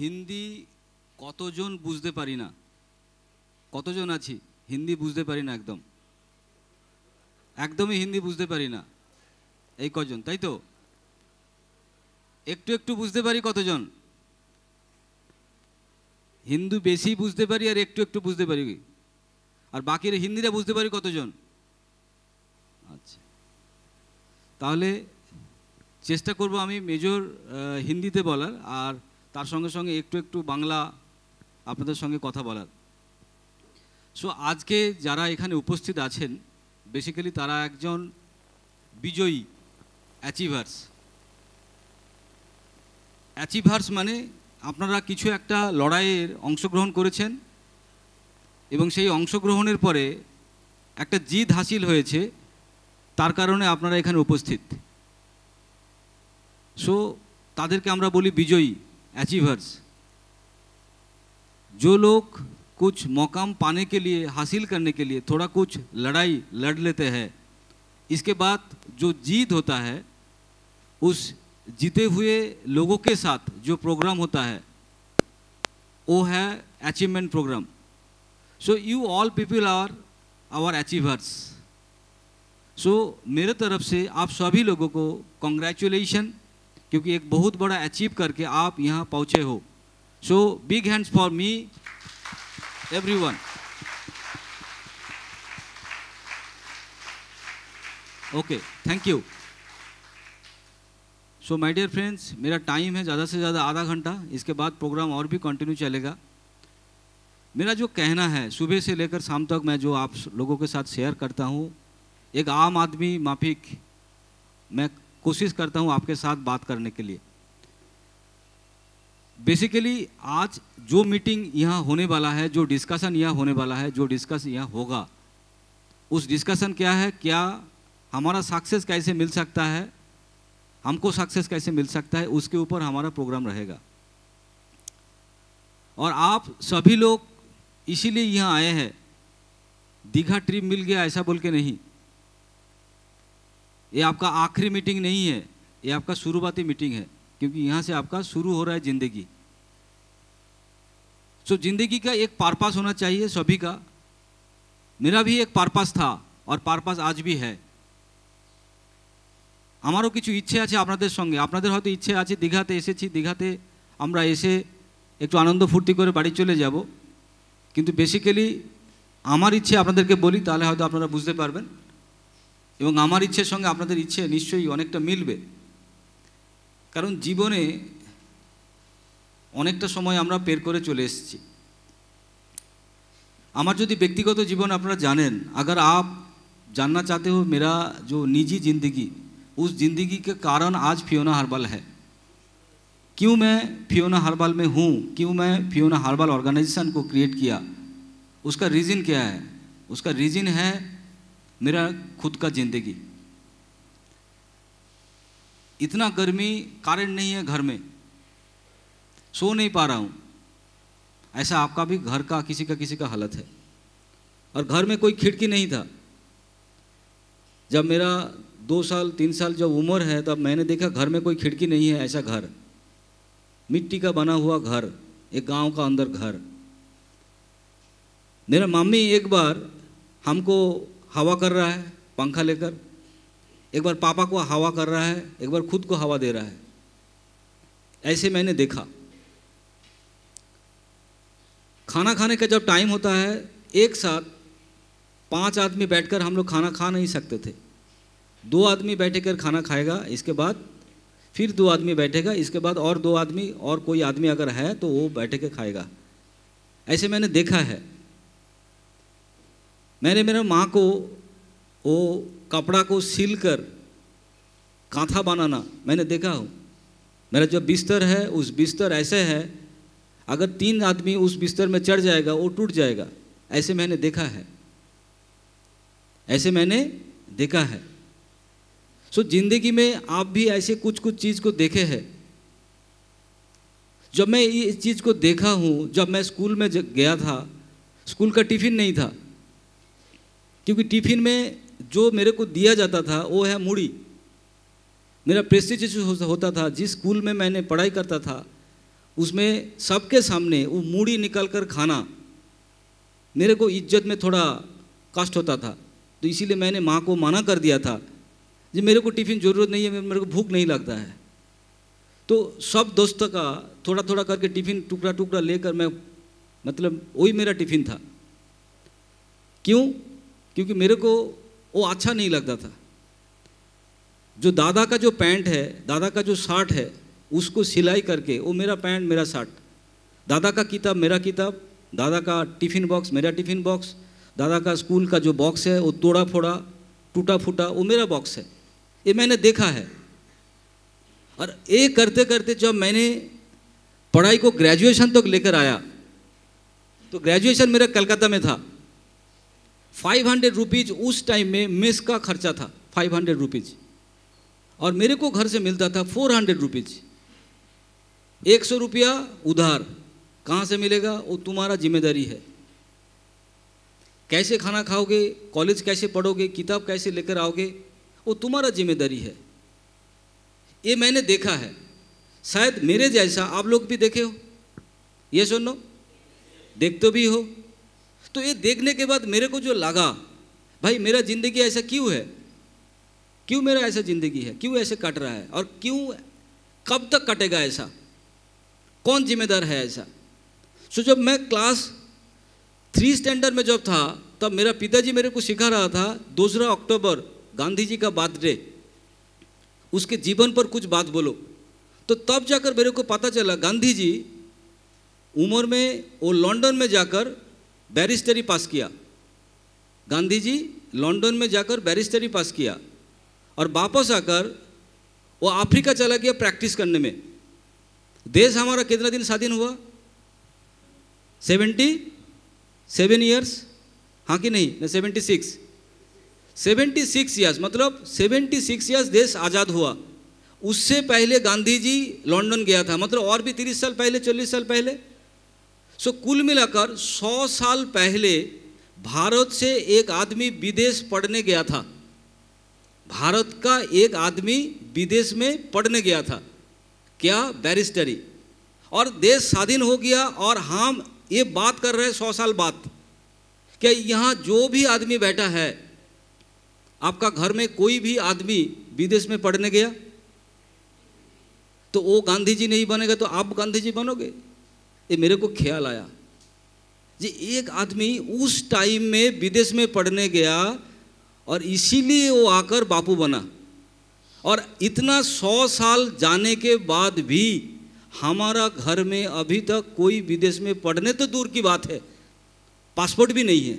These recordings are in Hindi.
হিন্দি কতজন বুঝতে পারি না কতজন আছি হিন্দি বুঝতে পারি না একদম একদমই হিন্দি বুঝতে পারি না এই কজন তাই তো একটু একটু বুঝতে পারি কতজন হিন্দু বেশি বুঝতে পারি আর একটু একটু বুঝতে পারি আর বাকির হিন্দিটা বুঝতে পারি কতজন আচ্ছা তাহলে চেষ্টা করব আমি মেজর হিন্দিতে বলার আর তার সঙ্গে সঙ্গে একটু একটু বাংলা আপনাদের সঙ্গে কথা বলার সো আজকে যারা এখানে উপস্থিত আছেন বেসিক্যালি তারা একজন বিজয়ী অ্যাচিভার্স অ্যাচিভার্স মানে আপনারা কিছু একটা লড়াইয়ের অংশগ্রহণ করেছেন এবং সেই অংশগ্রহণের পরে একটা জিদ হাসিল হয়েছে তার কারণে আপনারা এখানে উপস্থিত সো তাদেরকে আমরা বলি বিজয়ী अचीवर्स जो लोग कुछ मौकाम पाने के लिए हासिल करने के लिए थोड़ा कुछ लड़ाई लड़ लेते हैं इसके बाद जो जीत होता है उस जीते हुए लोगों के साथ जो प्रोग्राम होता है वो है achievement programme so you all people are our achievers so मेरे तरफ से आप सभी लोगों को कॉन्ग्रेचुलेशन क्योंकि एक बहुत बड़ा अचीव करके आप यहाँ पहुँचे हो so big hands for me everyone okay thank you so my dear friends मेरा टाइम है ज़्यादा से ज़्यादा आधा घंटा इसके बाद प्रोग्राम और भी कंटिन्यू चलेगा मेरा जो कहना है सुबह से लेकर शाम तक मैं जो आप लोगों के साथ शेयर करता हूँ एक आम आदमी माफिक मैं कोशिश करता हूं आपके साथ बात करने के लिए बेसिकली आज जो मीटिंग यहां होने वाला है जो डिस्कशन यहां होने वाला है जो डिस्कस यहाँ होगा उस डिस्कशन क्या है क्या हमारा सक्सेस कैसे मिल सकता है हमको सक्सेस कैसे मिल सकता है उसके ऊपर हमारा प्रोग्राम रहेगा और आप सभी लोग इसीलिए यहाँ आए हैं दीघा ट्रिप मिल गया ऐसा बोल के नहीं ये आपका आखिरी मीटिंग नहीं है ये आपका शुरुआती मीटिंग है क्योंकि यहाँ से आपका शुरू हो रहा है जिंदगी सो जिंदगी का एक पारपास होना चाहिए सभी का मेरा भी एक पारपास था और पारपास आज भी है हमारो कि इच्छा आज संगे अपन इच्छा आज दीघाते इसे दीघाते हमें इसे एक आनंद फूर्ति बाड़ी चले जाब क्यु बेसिकली हमार इच्छे अपन के बोली तो अपनारा बुझते पारबें এবং আমার ইচ্ছের সঙ্গে আপনাদের ইচ্ছে নিশ্চয়ই অনেকটা মিলবে কারণ জীবনে অনেকটা সময় আমরা পের করে চলে এসেছি আমার যদি ব্যক্তিগত জীবন আপনারা জানেন अगर आप जानना चाहते हो मेरा जो निजी जिंदगी उस जिंदगी के कारण आज फियोना हरबल है क्यों मैं फियोना हरबल में हूँ क्यों मैं फियोना हरबल ऑर्गेनाइजेशन को क्रिएट किया उसका रीज़न क्या है उसका रीज़न है मेरा खुद का जिंदगी इतना गर्मी कारण नहीं है घर में सो नहीं पा रहा हूं ऐसा आपका भी घर का किसी का किसी का हालत है और घर में कोई खिड़की नहीं था जब मेरा दो साल तीन साल जब उम्र है तब मैंने देखा घर में कोई खिड़की नहीं है ऐसा घर मिट्टी का बना हुआ घर एक गांव का अंदर घर मेरा मम्मी एक बार हमको हवा कर रहा है पंखा लेकर एक बार पापा को हवा कर रहा है एक बार खुद को हवा दे रहा है ऐसे मैंने देखा खाना खाने का जब टाइम होता है एक साथ पांच आदमी बैठकर हम लोग खाना खा नहीं सकते थे दो आदमी बैठे कर खाना खाएगा इसके बाद फिर दो आदमी बैठेगा इसके बाद और दो आदमी और कोई आदमी अगर है तो वो बैठे के खाएगा ऐसे मैंने देखा है मैंने मेरे माँ को वो कपड़ा को सिल कर कांथा बनाना मैंने देखा हूँ मेरा जो बिस्तर है उस बिस्तर ऐसे है अगर तीन आदमी उस बिस्तर में चढ़ जाएगा वो टूट जाएगा ऐसे मैंने देखा है ऐसे मैंने देखा है सो so, जिंदगी में आप भी ऐसे कुछ कुछ चीज़ को देखे हैं जब मैं इस चीज़ को देखा हूँ जब मैं स्कूल में गया था स्कूल का टिफ़िन नहीं था क्योंकि टिफिन में जो मेरे को दिया जाता था वो है मुड़ी मेरा प्रेस्टिज होता था जिस स्कूल में मैंने पढ़ाई करता था उसमें सबके सामने वो मूढ़ी निकल कर खाना मेरे को इज्जत में थोड़ा कष्ट होता था तो इसीलिए मैंने माँ को माना कर दिया था जो मेरे को टिफ़िन ज़रूरत नहीं है मेरे को भूख नहीं लगता है तो सब दोस्तों का थोड़ा थोड़ा करके टिफ़िन टुकड़ा टुकड़ा लेकर मैं मतलब वही मेरा टिफ़िन था क्यों क्योंकि मेरे को वो अच्छा नहीं लगता था जो दादा का जो पैंट है दादा का जो शर्ट है उसको सिलाई करके वो मेरा पैंट मेरा शर्ट दादा का किताब मेरा किताब दादा का टिफ़िन बॉक्स मेरा टिफ़िन बॉक्स दादा का स्कूल का जो बॉक्स है वो तोड़ा फोड़ा टूटा फूटा वो मेरा बॉक्स है ये मैंने देखा है और ये करते करते जब मैंने पढ़ाई को ग्रेजुएशन तक तो लेकर आया तो ग्रेजुएशन मेरा कलकत्ता में था फाइव हंड्रेड रुपीज़ उस टाइम में मेस का खर्चा था फाइव हंड्रेड रुपीज़ और मेरे को घर से मिलता था फोर हंड्रेड रुपीज़ एक सौ रुपया उधार कहाँ से मिलेगा वो तुम्हारा जिम्मेदारी है कैसे खाना खाओगे कॉलेज कैसे पढ़ोगे किताब कैसे लेकर आओगे वो तुम्हारा जिम्मेदारी है ये मैंने देखा है शायद मेरे जैसा आप लोग भी देखे हो ये लो देखते भी हो तो ये देखने के बाद मेरे को जो लगा भाई मेरा ज़िंदगी ऐसा क्यों है क्यों मेरा ऐसा ज़िंदगी है क्यों ऐसे कट रहा है और क्यों कब तक कटेगा ऐसा कौन जिम्मेदार है ऐसा सो so, जब मैं क्लास थ्री स्टैंडर्ड में जब था तब मेरा पिताजी मेरे को सिखा रहा था दूसरा अक्टूबर गांधी जी का बर्थडे उसके जीवन पर कुछ बात बोलो तो तब जाकर मेरे को पता चला गांधी जी उम्र में वो लंदन में जाकर बैरिस्टरी पास किया गांधी जी लंदन में जाकर बैरिस्टरी पास किया और वापस आकर वो अफ्रीका चला गया प्रैक्टिस करने में देश हमारा कितना दिन स्वाधीन हुआ सेवेंटी सेवन ईयर्स हाँ कि नहीं seventy six seventy six years मतलब सेवेंटी सिक्स ईयर्स देश आज़ाद हुआ उससे पहले गांधी जी लंदन गया था मतलब और भी तीस साल पहले चालीस साल पहले सो so, कुल मिलाकर 100 साल पहले भारत से एक आदमी विदेश पढ़ने गया था भारत का एक आदमी विदेश में पढ़ने गया था क्या बैरिस्टरी और देश स्वाधीन हो गया और हम हाँ, ये बात कर रहे हैं सौ साल बाद क्या यहाँ जो भी आदमी बैठा है आपका घर में कोई भी आदमी विदेश में पढ़ने गया तो वो गांधी जी नहीं बनेगा तो आप गांधी जी बनोगे ये मेरे को ख्याल आया जी एक आदमी उस टाइम में विदेश में पढ़ने गया और इसीलिए वो आकर बापू बना और इतना सौ साल जाने के बाद भी हमारा घर में अभी तक कोई विदेश में पढ़ने तो दूर की बात है पासपोर्ट भी नहीं है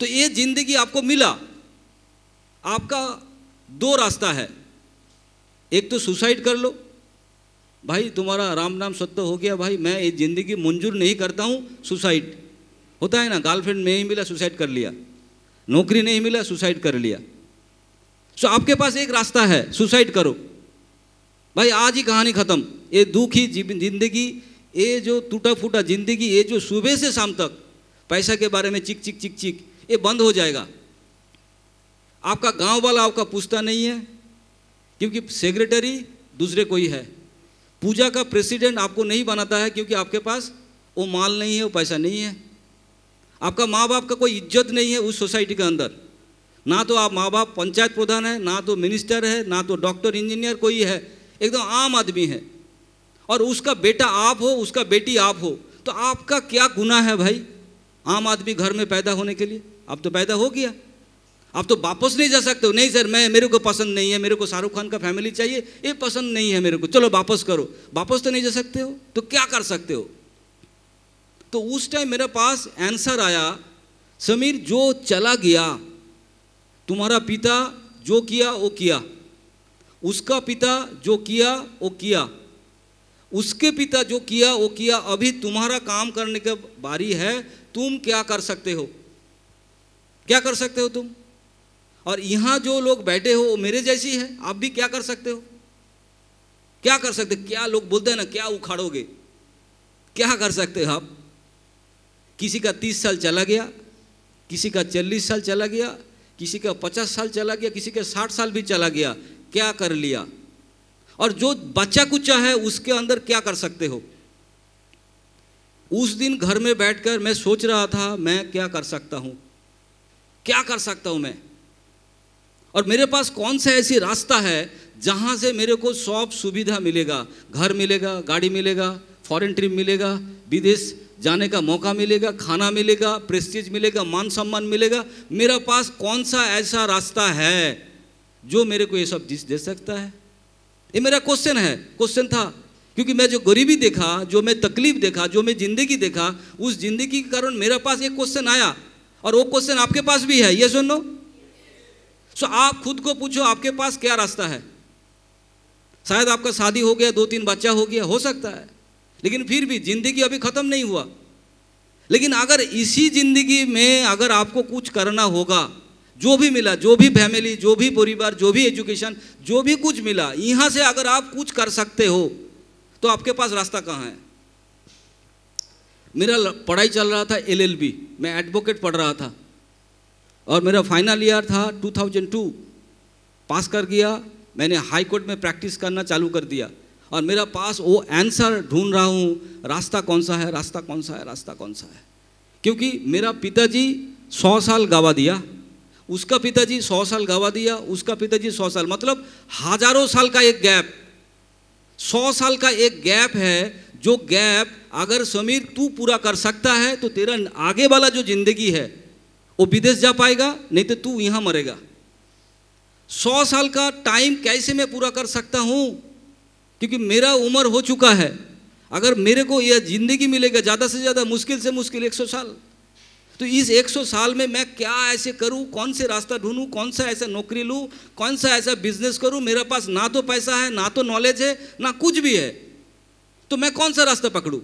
तो ये जिंदगी आपको मिला आपका दो रास्ता है एक तो सुसाइड कर लो भाई तुम्हारा राम नाम सत्य हो गया भाई मैं ये ज़िंदगी मंजूर नहीं करता हूँ सुसाइड होता है ना गर्लफ्रेंड नहीं मिला सुसाइड कर लिया नौकरी नहीं मिला सुसाइड कर लिया सो आपके पास एक रास्ता है सुसाइड करो भाई आज ही कहानी ख़त्म ये दुखी जिंदगी ये जो टूटा फूटा जिंदगी ये जो सुबह से शाम तक पैसा के बारे में चिक चिक चिक चिक ये बंद हो जाएगा आपका गांव वाला आपका पूछता नहीं है क्योंकि सेक्रेटरी दूसरे कोई है पूजा का प्रेसिडेंट आपको नहीं बनाता है क्योंकि आपके पास वो माल नहीं है वो पैसा नहीं है आपका माँ बाप का कोई इज्जत नहीं है उस सोसाइटी के अंदर ना तो आप माँ बाप पंचायत प्रधान है ना तो मिनिस्टर है ना तो डॉक्टर इंजीनियर कोई है एकदम आम आदमी है और उसका बेटा आप हो उसका बेटी आप हो तो आपका क्या गुना है भाई आम आदमी घर में पैदा होने के लिए आप तो पैदा हो गया आप तो वापस नहीं जा सकते हो नहीं सर मैं मेरे को पसंद नहीं है मेरे को शाहरुख खान का फैमिली चाहिए ये पसंद नहीं है मेरे को चलो वापस करो वापस तो नहीं जा सकते हो तो क्या कर सकते हो तो उस टाइम मेरे पास आंसर आया समीर जो चला गया तुम्हारा पिता जो किया वो किया उसका पिता जो किया वो किया उसके पिता जो किया वो किया अभी तुम्हारा काम करने का बारी है तुम क्या कर सकते हो क्या कर सकते हो तुम और यहाँ जो लोग बैठे हो वो मेरे जैसी है आप भी क्या कर सकते हो क्या कर सकते क्या लोग बोलते हैं ना क्या उखाड़ोगे क्या कर सकते हो आप किसी का तीस साल चला गया किसी का चालीस साल चला गया किसी का पचास साल चला गया किसी का साठ साल भी चला गया क्या कर लिया और जो बच्चा कुचा है उसके अंदर क्या कर सकते हो उस दिन घर में बैठकर मैं सोच रहा था मैं क्या कर सकता हूं क्या कर सकता हूं मैं और मेरे पास कौन सा ऐसी रास्ता है जहाँ से मेरे को सब सुविधा मिलेगा घर मिलेगा गाड़ी मिलेगा फॉरेन ट्रिप मिलेगा विदेश जाने का मौका मिलेगा खाना मिलेगा प्रेस्टीज मिलेगा मान सम्मान मिलेगा मेरा पास कौन सा ऐसा रास्ता है जो मेरे को ये सब चीज दे सकता है ये मेरा क्वेश्चन है क्वेश्चन था क्योंकि मैं जो गरीबी देखा जो मैं तकलीफ देखा जो मैं जिंदगी देखा उस जिंदगी के कारण मेरे पास एक क्वेश्चन आया और वो क्वेश्चन आपके पास भी है ये सुन लो सो आप खुद को पूछो आपके पास क्या रास्ता है शायद आपका शादी हो गया दो तीन बच्चा हो गया हो सकता है लेकिन फिर भी जिंदगी अभी खत्म नहीं हुआ लेकिन अगर इसी जिंदगी में अगर आपको कुछ करना होगा जो भी मिला जो भी फैमिली जो भी परिवार जो भी एजुकेशन जो भी कुछ मिला यहां से अगर आप कुछ कर सकते हो तो आपके पास रास्ता कहाँ है मेरा पढ़ाई चल रहा था एलएलबी मैं एडवोकेट पढ़ रहा था और मेरा फाइनल ईयर था 2002 पास कर गया मैंने हाई कोर्ट में प्रैक्टिस करना चालू कर दिया और मेरा पास वो आंसर ढूंढ रहा हूँ रास्ता कौन सा है रास्ता कौन सा है रास्ता कौन सा है क्योंकि मेरा पिताजी सौ साल गवा दिया उसका पिताजी सौ साल गवा दिया उसका पिताजी सौ साल मतलब हजारों साल का एक गैप सौ साल का एक गैप है जो गैप अगर समीर तू पूरा कर सकता है तो तेरा आगे वाला जो जिंदगी है वो विदेश जा पाएगा नहीं तो तू यहां मरेगा सौ साल का टाइम कैसे मैं पूरा कर सकता हूं क्योंकि मेरा उम्र हो चुका है अगर मेरे को यह जिंदगी मिलेगा ज़्यादा से ज़्यादा मुश्किल से मुश्किल सौ साल तो इस 100 साल में मैं क्या ऐसे करूं कौन से रास्ता ढूंढूं कौन सा ऐसा नौकरी लूं कौन सा ऐसा बिजनेस करूं मेरे पास ना तो पैसा है ना तो नॉलेज है ना कुछ भी है तो मैं कौन सा रास्ता पकड़ू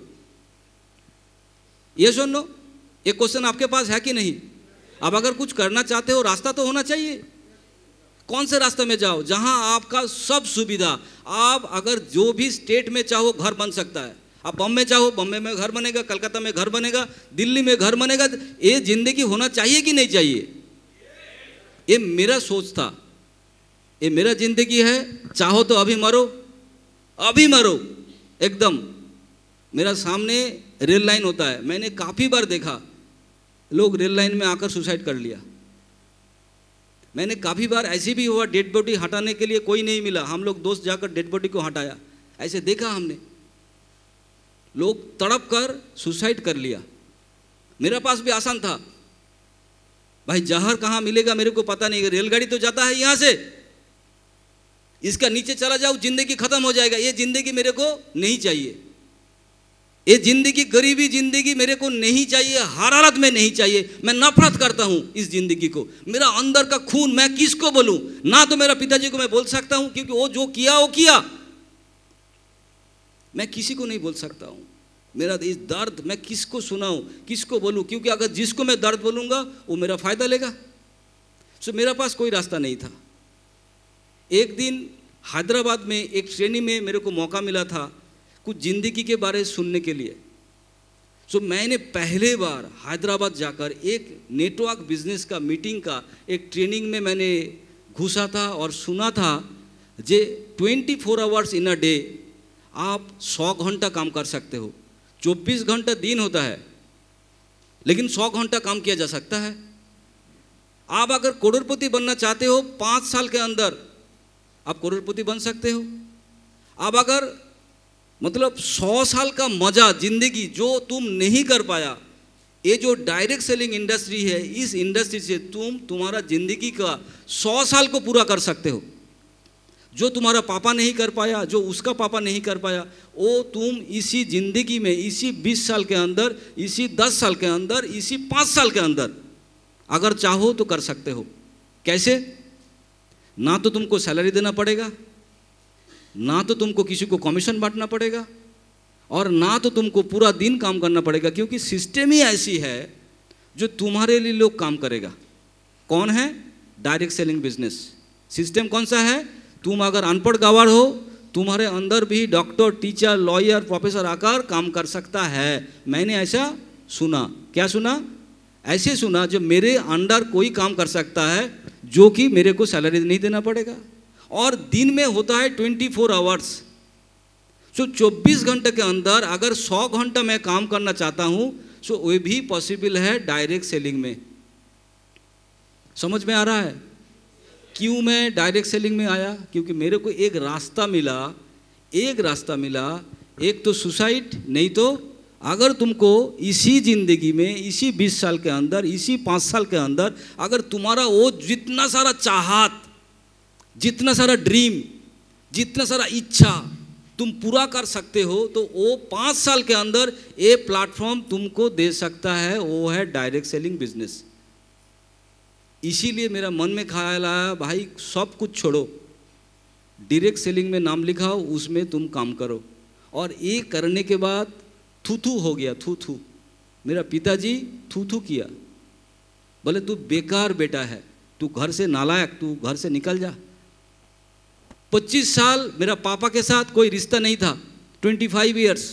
ये सुन लो ये क्वेश्चन आपके पास है कि नहीं अब अगर कुछ करना चाहते हो रास्ता तो होना चाहिए कौन से रास्ते में जाओ जहां आपका सब सुविधा आप अगर जो भी स्टेट में चाहो घर बन सकता है आप बम्बे चाहो बम्बे में घर बनेगा कलकत्ता में घर बनेगा दिल्ली में घर बनेगा ये जिंदगी होना चाहिए कि नहीं चाहिए ये मेरा सोच था ये मेरा जिंदगी है चाहो तो अभी मरो अभी मरो एकदम मेरा सामने रेल लाइन होता है मैंने काफ़ी बार देखा लोग रेल लाइन में आकर सुसाइड कर लिया मैंने काफ़ी बार ऐसे भी हुआ डेड बॉडी हटाने के लिए कोई नहीं मिला हम लोग दोस्त जाकर डेड बॉडी को हटाया ऐसे देखा हमने लोग तड़प कर सुसाइड कर लिया मेरा पास भी आसान था भाई जहर कहाँ मिलेगा मेरे को पता नहीं रेलगाड़ी तो जाता है यहाँ से इसका नीचे चला जाओ जिंदगी खत्म हो जाएगा ये जिंदगी मेरे को नहीं चाहिए ये जिंदगी गरीबी जिंदगी मेरे को नहीं चाहिए हर हालत में नहीं चाहिए मैं नफरत करता हूँ इस जिंदगी को मेरा अंदर का खून मैं किसको बोलूँ ना तो मेरा पिताजी को मैं बोल सकता हूँ क्योंकि वो जो किया वो किया मैं किसी को नहीं बोल सकता हूँ मेरा इस दर्द मैं किसको सुनाऊँ किसको बोलूँ क्योंकि अगर जिसको मैं दर्द बोलूँगा वो मेरा फ़ायदा लेगा सो मेरा पास कोई रास्ता नहीं था एक दिन हैदराबाद में एक श्रेणी में मेरे को मौका मिला था कुछ ज़िंदगी के बारे सुनने के लिए सो so, मैंने पहले बार हैदराबाद जाकर एक नेटवर्क बिजनेस का मीटिंग का एक ट्रेनिंग में मैंने घुसा था और सुना था जे 24 four hours in a day आप 100 घंटा काम कर सकते हो 24 घंटा दिन होता है लेकिन 100 घंटा काम किया जा सकता है आप अगर करोड़पति बनना चाहते हो पाँच साल के अंदर आप करोड़पति बन सकते हो आप अगर मतलब सौ साल का मज़ा जिंदगी जो तुम नहीं कर पाया ये जो डायरेक्ट सेलिंग इंडस्ट्री है इस इंडस्ट्री से तुम तुम्हारा जिंदगी का सौ साल को पूरा कर सकते हो जो तुम्हारा पापा नहीं कर पाया जो उसका पापा नहीं कर पाया वो तुम इसी जिंदगी में इसी बीस साल के अंदर इसी दस साल के अंदर इसी पाँच साल के अंदर अगर चाहो तो कर सकते हो कैसे ना तो तुमको सैलरी देना पड़ेगा ना तो तुमको किसी को कमीशन बांटना पड़ेगा और ना तो तुमको पूरा दिन काम करना पड़ेगा क्योंकि सिस्टम ही ऐसी है जो तुम्हारे लिए लोग काम करेगा कौन है डायरेक्ट सेलिंग बिजनेस सिस्टम कौन सा है तुम अगर अनपढ़ गवार हो तुम्हारे अंदर भी डॉक्टर टीचर लॉयर प्रोफेसर आकर काम कर सकता है मैंने ऐसा सुना क्या सुना ऐसे सुना जो मेरे अंडर कोई काम कर सकता है जो कि मेरे को सैलरी नहीं देना पड़ेगा और दिन में होता है ट्वेंटी फोर आवर्स सो चौबीस घंटे के अंदर अगर सौ घंटा मैं काम करना चाहता हूँ सो वे भी पॉसिबल है डायरेक्ट सेलिंग में समझ में आ रहा है क्यों मैं डायरेक्ट सेलिंग में आया क्योंकि मेरे को एक रास्ता मिला एक रास्ता मिला एक तो सुसाइड नहीं तो अगर तुमको इसी ज़िंदगी में इसी 20 साल के अंदर इसी 5 साल के अंदर अगर तुम्हारा वो जितना सारा चाहत जितना सारा ड्रीम जितना सारा इच्छा तुम पूरा कर सकते हो तो वो पाँच साल के अंदर ये प्लेटफॉर्म तुमको दे सकता है वो है डायरेक्ट सेलिंग बिजनेस इसीलिए मेरा मन में ख्याल आया भाई सब कुछ छोड़ो डायरेक्ट सेलिंग में नाम लिखाओ उसमें तुम काम करो और ये करने के बाद थूथू हो गया थूथू मेरा पिताजी थूथू किया बोले तू बेकार बेटा है तू घर से नालायक तू घर से निकल जा पच्चीस साल मेरा पापा के साथ कोई रिश्ता नहीं था ट्वेंटी फाइव ईयर्स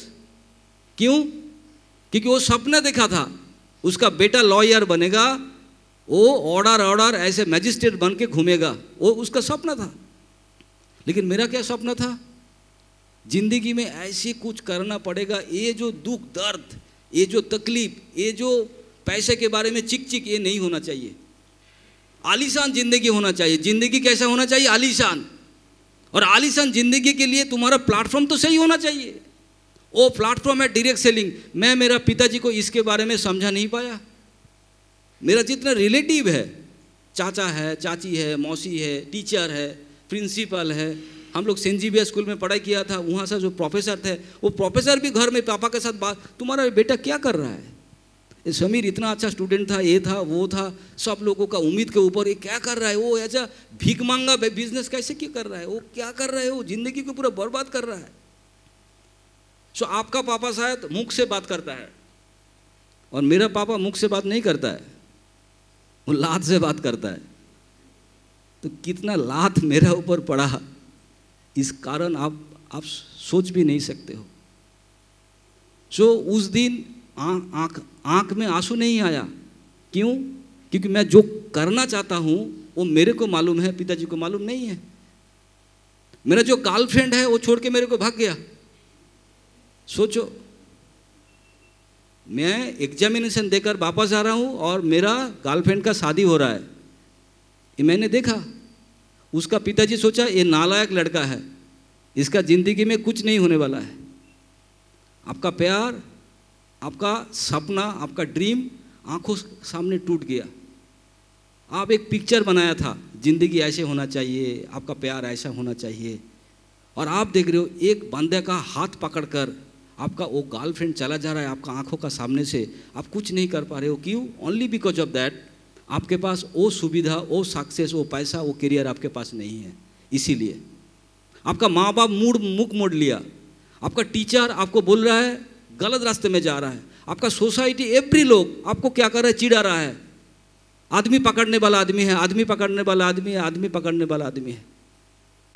क्यों क्योंकि वो सपना देखा था उसका बेटा लॉयर बनेगा वो ऑर्डर ऑर्डर ऐसे मैजिस्ट्रेट बन के घूमेगा वो उसका सपना था लेकिन मेरा क्या सपना था जिंदगी में ऐसे कुछ करना पड़ेगा ये जो दुख दर्द ये जो तकलीफ ये जो पैसे के बारे में चिक चिक ये नहीं होना चाहिए आलीशान जिंदगी होना चाहिए जिंदगी कैसा होना चाहिए आलीशान और आलिशान जिंदगी के लिए तुम्हारा प्लेटफॉर्म तो सही होना चाहिए वो प्लेटफॉर्म है डायरेक्ट सेलिंग मैं मेरा पिताजी को इसके बारे में समझा नहीं पाया मेरा जितना रिलेटिव है चाचा है चाची है मौसी है टीचर है प्रिंसिपल है हम लोग सेंट जीविया स्कूल में पढ़ाई किया था वहाँ से जो प्रोफेसर थे वो प्रोफेसर भी घर में पापा के साथ बात तुम्हारा बेटा क्या कर रहा है समीर इतना अच्छा स्टूडेंट था ये था वो था सब लोगों का उम्मीद के ऊपर ये क्या कर रहा है वो ऐसा भीख मांगा बिजनेस कैसे क्यों कर रहा है वो क्या कर रहा है वो जिंदगी को पूरा बर्बाद कर रहा है सो आपका पापा शायद मुख से बात करता है और मेरा पापा मुख से बात नहीं करता है वो लात से बात करता है तो कितना लात मेरा ऊपर पड़ा इस कारण आप आप सोच भी नहीं सकते हो सो so, उस दिन आंख आंख में आंसू नहीं आया क्यों क्योंकि मैं जो करना चाहता हूं वो मेरे को मालूम है पिताजी को मालूम नहीं है मेरा जो गर्लफ्रेंड है वो छोड़ के मेरे को भाग गया सोचो मैं एग्जामिनेशन देकर वापस आ रहा हूं और मेरा गर्लफ्रेंड का शादी हो रहा है ये मैंने देखा उसका पिताजी सोचा ये नालायक लड़का है इसका ज़िंदगी में कुछ नहीं होने वाला है आपका प्यार आपका सपना आपका ड्रीम आंखों सामने टूट गया आप एक पिक्चर बनाया था ज़िंदगी ऐसे होना चाहिए आपका प्यार ऐसा होना चाहिए और आप देख रहे हो एक बंदे का हाथ पकड़कर आपका वो गर्लफ्रेंड चला जा रहा है आपका आंखों का सामने से आप कुछ नहीं कर पा रहे हो क्यों ओनली बिकॉज ऑफ दैट आपके पास वो सुविधा वो सक्सेस वो पैसा वो करियर आपके पास नहीं है इसीलिए आपका माँ बाप मूड मुख मोड़ लिया आपका टीचर आपको बोल रहा है गलत रास्ते में जा रहा है आपका सोसाइटी एवरी लोग आपको क्या कर रहा है चिड़ा रहा है आदमी पकड़ने वाला आदमी है आदमी पकड़ने वाला आदमी है आदमी पकड़ने वाला आदमी है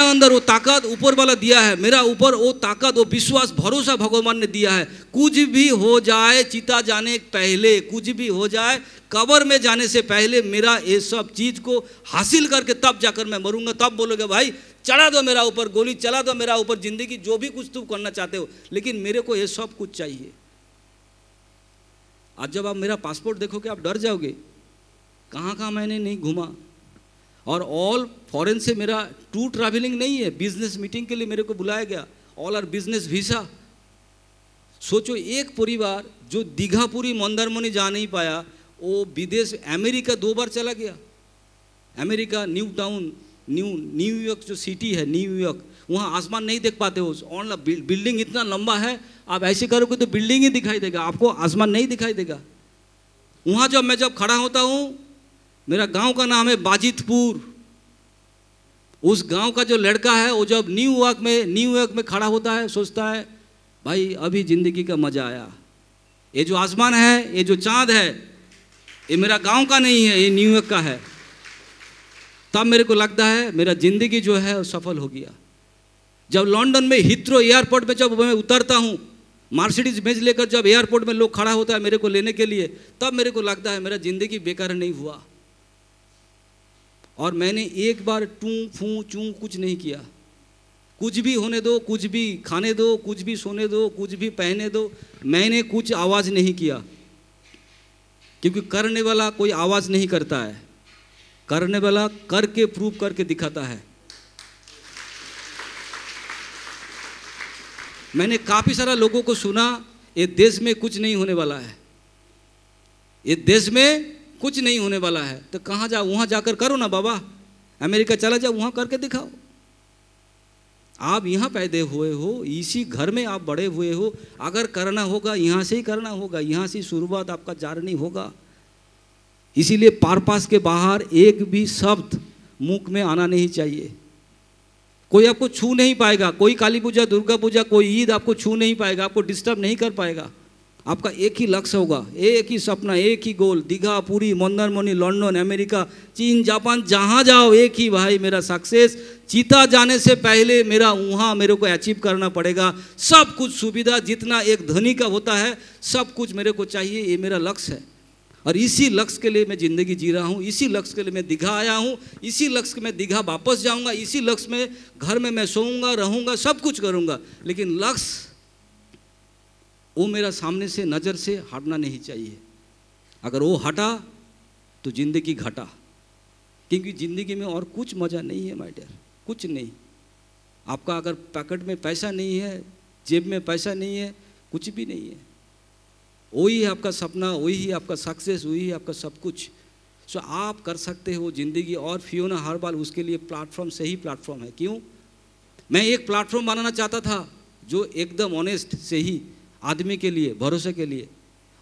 अंदर वो ताकत ऊपर वाला दिया है मेरा ऊपर वो ताकत वो विश्वास भरोसा भगवान ने दिया है कुछ भी हो जाए चिता जाने पहले कुछ भी हो जाए कवर में जाने से पहले मेरा ये सब चीज़ को हासिल करके तब जाकर मैं मरूंगा तब बोलोगे भाई चढ़ा दो मेरा ऊपर गोली चला दो मेरा ऊपर जिंदगी जो भी कुछ तुम करना चाहते हो लेकिन मेरे को ये सब कुछ चाहिए आज जब आप मेरा पासपोर्ट देखोगे आप डर जाओगे कहाँ कहाँ मैंने नहीं घूमा और ऑल फॉरेन से मेरा टू ट्रैवलिंग नहीं है बिजनेस मीटिंग के लिए मेरे को बुलाया गया ऑल आर बिजनेस वीसा सोचो एक परिवार जो दीघापुरी मंदारमणि जा नहीं पाया वो विदेश अमेरिका दो बार चला गया America new town new New York जो सिटी है न्यूयॉर्क वहाँ आसमान नहीं देख पाते हो ऑनलाइन बिल्डिंग इतना लंबा है आप ऐसे करोगे तो बिल्डिंग ही दिखाई देगा आपको आसमान नहीं दिखाई देगा वहाँ जब मैं जब खड़ा होता हूँ मेरा गांव का नाम है बाजितपुर उस गांव का जो लड़का है वो जब न्यूयॉर्क में न्यूयॉर्क में खड़ा होता है सोचता है भाई अभी ज़िंदगी का मज़ा आया ये जो आसमान है ये जो चांद है ये मेरा गांव का नहीं है ये न्यूयॉर्क का है तब मेरे को लगता है मेरा जिंदगी जो है सफल हो गया जब लंदन में हित्रो एयरपोर्ट में जब मैं उतरता हूँ मार्सिडीज बेच लेकर जब एयरपोर्ट में लोग खड़ा होता है मेरे को लेने के लिए तब मेरे को लगता है मेरा जिंदगी बेकार नहीं हुआ और मैंने एक बार टू फू चू कुछ नहीं किया कुछ भी होने दो कुछ भी खाने दो कुछ भी सोने दो कुछ भी पहने दो मैंने कुछ आवाज़ नहीं किया क्योंकि करने वाला कोई आवाज़ नहीं करता है करने वाला करके प्रूव करके दिखाता है मैंने काफ़ी सारा लोगों को सुना ये देश में कुछ नहीं होने वाला है ये देश में कुछ नहीं होने वाला है तो कहां जा वहां जाकर करो ना बाबा अमेरिका चला जाओ वहां करके दिखाओ आप यहाँ पैदे हुए हो इसी घर में आप बड़े हुए हो अगर करना होगा यहाँ से ही करना होगा यहाँ से शुरुआत आपका जारनी होगा इसीलिए पारपास के बाहर एक भी शब्द मुख में आना नहीं चाहिए कोई आपको छू नहीं पाएगा कोई काली पूजा दुर्गा पूजा कोई ईद आपको छू नहीं पाएगा आपको डिस्टर्ब नहीं कर पाएगा आपका एक ही लक्ष्य होगा एक ही सपना एक ही गोल दीघा पूरी मंदारमणि लंदन अमेरिका चीन जापान जहाँ जाओ एक ही भाई मेरा सक्सेस चीता जाने से पहले मेरा वहाँ मेरे को अचीव करना पड़ेगा सब कुछ सुविधा जितना एक धनी का होता है सब कुछ मेरे को चाहिए ये मेरा लक्ष्य है और इसी लक्ष्य के लिए मैं ज़िंदगी जी रहा हूँ इसी लक्ष्य के लिए मैं दीघा आया हूँ इसी लक्ष्य के मैं दीघा वापस जाऊँगा इसी लक्ष्य में घर में मैं सोऊंगा रहूँगा सब कुछ करूँगा लेकिन लक्ष्य वो मेरा सामने से नज़र से हटना नहीं चाहिए अगर वो हटा तो ज़िंदगी घटा क्योंकि ज़िंदगी में और कुछ मज़ा नहीं है माय डियर कुछ नहीं आपका अगर पैकेट में पैसा नहीं है जेब में पैसा नहीं है कुछ भी नहीं है वही है आपका सपना वही है आपका सक्सेस वही है आपका सब कुछ सो so, आप कर सकते हो ज़िंदगी और फ्योना हर बार उसके लिए प्लेटफॉर्म सही प्लेटफॉर्म है क्यों मैं एक प्लेटफॉर्म बनाना चाहता था जो एकदम ऑनेस्ट सही आदमी के लिए भरोसे के लिए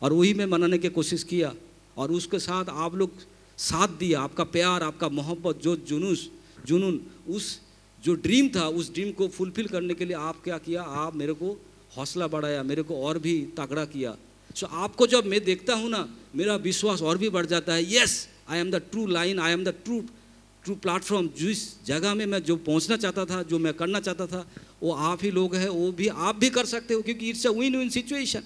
और वही मैं बनाने की कोशिश किया और उसके साथ आप लोग साथ दिया आपका प्यार आपका मोहब्बत जो जुनूस जुनून उस जो ड्रीम था उस ड्रीम को फुलफिल करने के लिए आप क्या किया आप मेरे को हौसला बढ़ाया मेरे को और भी तगड़ा किया सो so, आपको जब मैं देखता हूँ ना मेरा विश्वास और भी बढ़ जाता है yes I am the true line I am the true true platform जिस जगह में मैं जो पहुँचना चाहता था जो मैं करना चाहता था वो आप ही लोग हैं वो भी आप भी कर सकते हो क्योंकि it's a win win situation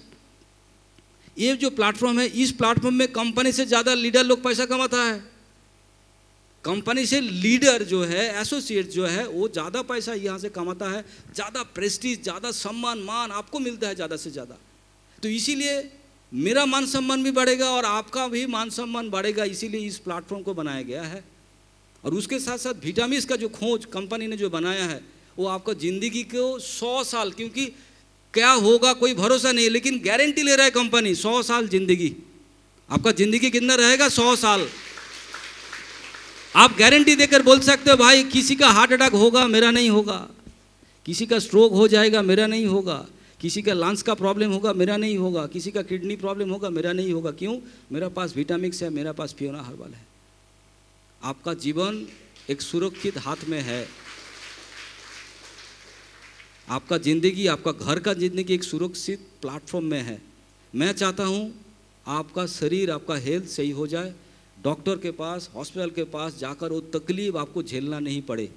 ये जो प्लेटफॉर्म है इस प्लेटफॉर्म में कंपनी से ज़्यादा लीडर लोग पैसा कमाता है कंपनी से लीडर जो है एसोसिएट जो है वो ज़्यादा पैसा यहाँ से कमाता है ज़्यादा प्रेस्टीज ज़्यादा सम्मान मान आपको मिलता है ज़्यादा से ज़्यादा तो इसीलिए मेरा मान सम्मान भी बढ़ेगा और आपका भी मान सम्मान बढ़ेगा इसीलिए इस प्लेटफॉर्म को बनाया गया है और उसके साथ साथ विटामिन का जो खोज कंपनी ने जो बनाया है वो आपका ज़िंदगी को सौ साल क्योंकि क्या होगा कोई भरोसा नहीं लेकिन गारंटी ले रहा है कंपनी सौ साल ज़िंदगी आपका ज़िंदगी कितना रहेगा सौ साल आप गारंटी देकर बोल सकते हो भाई किसी का हार्ट अटैक होगा मेरा नहीं होगा किसी का स्ट्रोक हो जाएगा मेरा नहीं होगा किसी का लंग्स का प्रॉब्लम होगा मेरा नहीं होगा किसी का किडनी प्रॉब्लम होगा मेरा नहीं होगा क्यों मेरा पास विटामिक्स है मेरा पास फियोना हर्बल है आपका जीवन एक सुरक्षित हाथ में है आपका जिंदगी आपका घर का जिंदगी एक सुरक्षित प्लेटफॉर्म में है मैं चाहता हूँ आपका शरीर आपका हेल्थ सही हो जाए डॉक्टर के पास हॉस्पिटल के पास जाकर वो तकलीफ आपको झेलना नहीं पड़े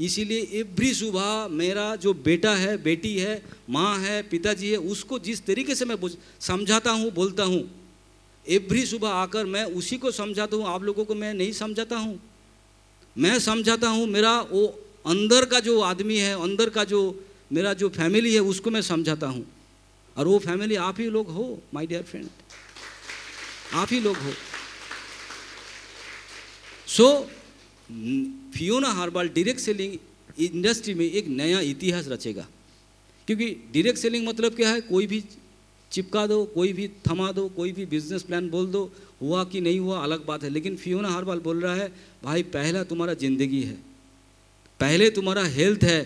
इसीलिए एवरी सुबह मेरा जो बेटा है बेटी है माँ है पिताजी है उसको जिस तरीके से मैं समझाता हूँ बोलता हूँ एवरी सुबह आकर मैं उसी को समझाता हूँ आप लोगों को मैं नहीं समझाता हूँ मैं समझाता हूँ मेरा वो अंदर का जो आदमी है अंदर का जो मेरा जो फैमिली है उसको मैं समझाता हूँ और वो फैमिली आप ही लोग हो माय डियर फ्रेंड आप ही लोग हो so so, Fiona herbal direct selling industry में एक नया इतिहास रचेगा क्योंकि डायरेक्ट सेलिंग मतलब क्या है कोई भी चिपका दो कोई भी थमा दो कोई भी बिजनेस प्लान बोल दो हुआ कि नहीं हुआ अलग बात है लेकिन फियोना हार्बल बोल रहा है भाई पहला तुम्हारा ज़िंदगी है पहले तुम्हारा हेल्थ है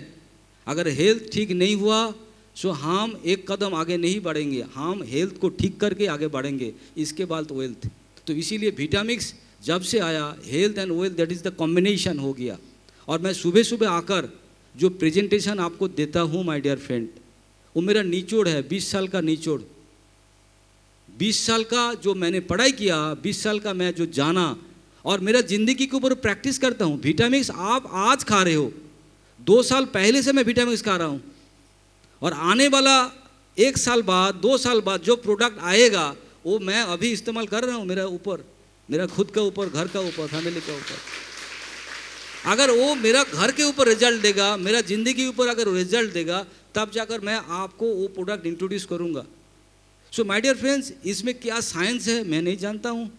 अगर हेल्थ ठीक नहीं हुआ सो हम एक कदम आगे नहीं बढ़ेंगे हम हेल्थ को ठीक करके आगे बढ़ेंगे इसके बाद वेल्थ तो इसीलिए विटामिक्स जब से आया health and wealth that is the combination हो गया और मैं सुबह सुबह आकर जो प्रेजेंटेशन आपको देता हूँ माय डियर फ्रेंड वो मेरा निचोड़ है बीस साल का निचोड़ बीस साल का जो मैंने पढ़ाई किया बीस साल का मैं जो जाना और मेरा ज़िंदगी के ऊपर प्रैक्टिस करता हूँ विटामिक्स आप आज खा रहे हो दो साल पहले से मैं विटामिक्स खा रहा हूँ और आने वाला एक साल बाद दो साल बाद जो प्रोडक्ट आएगा वो मैं अभी इस्तेमाल कर रहा हूँ मेरा ऊपर मेरा खुद का ऊपर घर का ऊपर फैमिली का ऊपर अगर वो मेरा घर के ऊपर रिजल्ट देगा मेरा जिंदगी ऊपर अगर रिजल्ट देगा तब जाकर मैं आपको वो प्रोडक्ट इंट्रोड्यूस करूँगा सो माय डियर फ्रेंड्स इसमें क्या साइंस है मैं नहीं जानता हूँ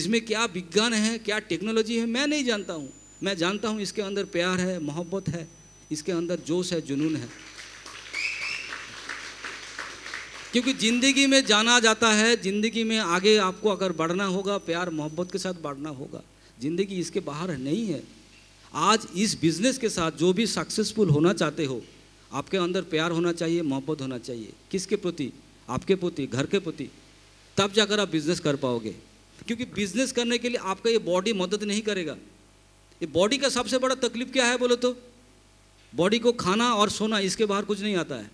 इसमें क्या विज्ञान है क्या टेक्नोलॉजी है मैं नहीं जानता हूँ मैं जानता हूँ इसके अंदर प्यार है मोहब्बत है इसके अंदर जोश है जुनून है क्योंकि ज़िंदगी में जाना जाता है ज़िंदगी में आगे आपको अगर बढ़ना होगा प्यार मोहब्बत के साथ बढ़ना होगा ज़िंदगी इसके बाहर नहीं है आज इस बिज़नेस के साथ जो भी सक्सेसफुल होना चाहते हो आपके अंदर प्यार होना चाहिए मोहब्बत होना चाहिए किसके प्रति आपके प्रति घर के प्रति तब जाकर आप बिज़नेस कर पाओगे क्योंकि बिज़नेस करने के लिए आपका ये बॉडी मदद नहीं करेगा ये बॉडी का सबसे बड़ा तकलीफ क्या है बोले तो बॉडी को खाना और सोना इसके बाहर कुछ नहीं आता है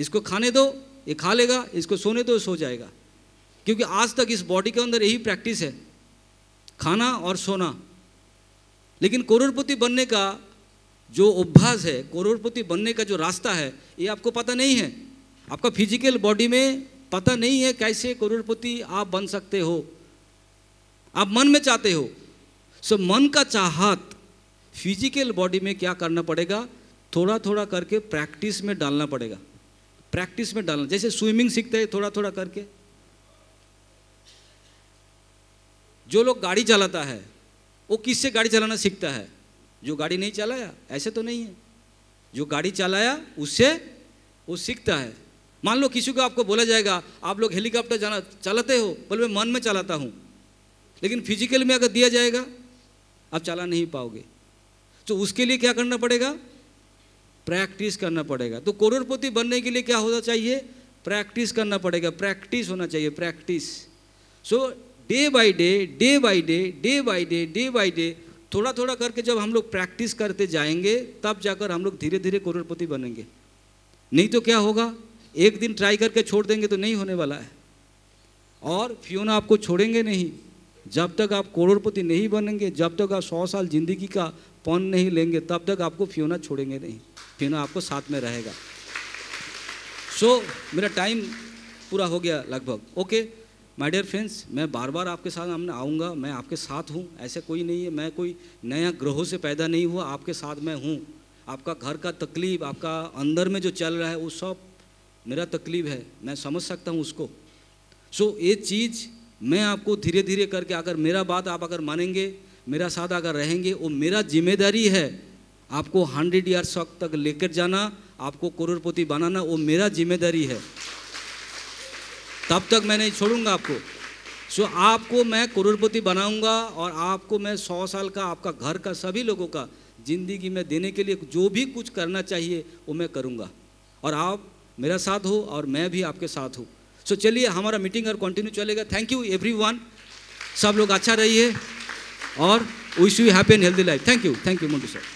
इसको खाने दो ये खा लेगा इसको सोने तो सो जाएगा क्योंकि आज तक इस बॉडी के अंदर यही प्रैक्टिस है खाना और सोना लेकिन करोड़पति बनने का जो अभ्यास है करोड़पति बनने का जो रास्ता है ये आपको पता नहीं है आपका फिजिकल बॉडी में पता नहीं है कैसे करोड़पति आप बन सकते हो आप मन में चाहते हो सो मन का चाहत फिजिकल बॉडी में क्या करना पड़ेगा थोड़ा थोड़ा करके प्रैक्टिस में डालना पड़ेगा प्रैक्टिस में डालना जैसे स्विमिंग सीखते हैं थोड़ा थोड़ा करके जो लोग गाड़ी चलाता है वो किससे गाड़ी चलाना सीखता है जो गाड़ी नहीं चलाया ऐसे तो नहीं है जो गाड़ी चलाया उससे वो सीखता है मान लो किसी को आपको बोला जाएगा आप लोग हेलीकॉप्टर जाना चलाते हो बोले मैं मन में चलाता हूँ लेकिन फिजिकल में अगर दिया जाएगा आप चला नहीं पाओगे तो उसके लिए क्या करना पड़ेगा प्रैक्टिस करना पड़ेगा तो करोड़पति बनने के लिए क्या होना चाहिए प्रैक्टिस करना पड़ेगा प्रैक्टिस होना चाहिए practice so day by day day by day day by day day by day थोड़ा थोड़ा करके जब हम लोग प्रैक्टिस करते जाएंगे तब जाकर हम लोग धीरे धीरे करोड़पति बनेंगे नहीं तो क्या होगा एक दिन ट्राई करके छोड़ देंगे तो नहीं होने वाला है और फ्यून आपको छोड़ेंगे नहीं जब तक आप करोड़पति नहीं बनेंगे जब तक आप सौ साल जिंदगी का पौन नहीं लेंगे तब तक आपको फ्योना छोड़ेंगे नहीं फ्योना आपको साथ में रहेगा सो so, मेरा टाइम पूरा हो गया लगभग ओके माय डियर फ्रेंड्स मैं बार बार आपके साथ हमने आऊँगा मैं आपके साथ हूँ ऐसे कोई नहीं है मैं कोई नया ग्रहों से पैदा नहीं हुआ आपके साथ मैं हूँ आपका घर का तकलीफ आपका अंदर में जो चल रहा है वो सब मेरा तकलीफ है मैं समझ सकता हूँ उसको सो so, ये चीज़ मैं आपको धीरे धीरे करके अगर मेरा बात आप अगर मानेंगे मेरा साथ अगर रहेंगे वो मेरा जिम्मेदारी है आपको हंड्रेड ईयर शॉक तक लेकर जाना आपको करोड़पति बनाना वो मेरा जिम्मेदारी है तब तक मैं नहीं छोड़ूंगा आपको सो so, आपको मैं करोड़पति बनाऊंगा और आपको मैं सौ साल का आपका घर का सभी लोगों का ज़िंदगी में देने के लिए जो भी कुछ करना चाहिए वो मैं करूँगा और आप मेरा साथ हो और मैं भी आपके साथ हूँ सो so, चलिए हमारा मीटिंग और कंटिन्यू चलेगा थैंक यू एवरी सब लोग अच्छा रहिए or wish you happy and healthy life. Thank you. Thank you, Mundu sir.